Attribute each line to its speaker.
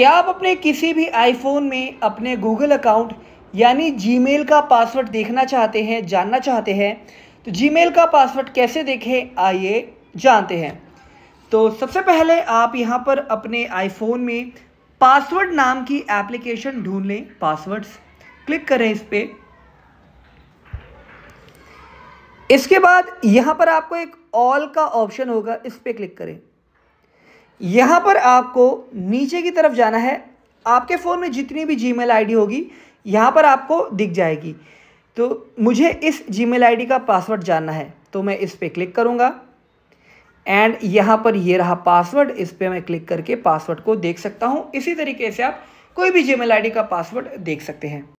Speaker 1: क्या आप अपने किसी भी आईफोन में अपने गूगल अकाउंट यानी जीमेल का पासवर्ड देखना चाहते हैं जानना चाहते हैं तो जीमेल का पासवर्ड कैसे देखें आइए जानते हैं तो सबसे पहले आप यहाँ पर अपने आईफोन में पासवर्ड नाम की एप्लीकेशन ढूंढ लें पासवर्ड्स क्लिक करें इस पर इसके बाद यहाँ पर आपको एक ऑल का ऑप्शन होगा इस पर क्लिक करें यहाँ पर आपको नीचे की तरफ जाना है आपके फ़ोन में जितनी भी जी मेल होगी यहाँ पर आपको दिख जाएगी तो मुझे इस जी मेल का पासवर्ड जानना है तो मैं इस पर क्लिक करूँगा एंड यहाँ पर ये रहा पासवर्ड इस पर मैं क्लिक करके पासवर्ड को देख सकता हूँ इसी तरीके से आप कोई भी जी मेल का पासवर्ड देख सकते हैं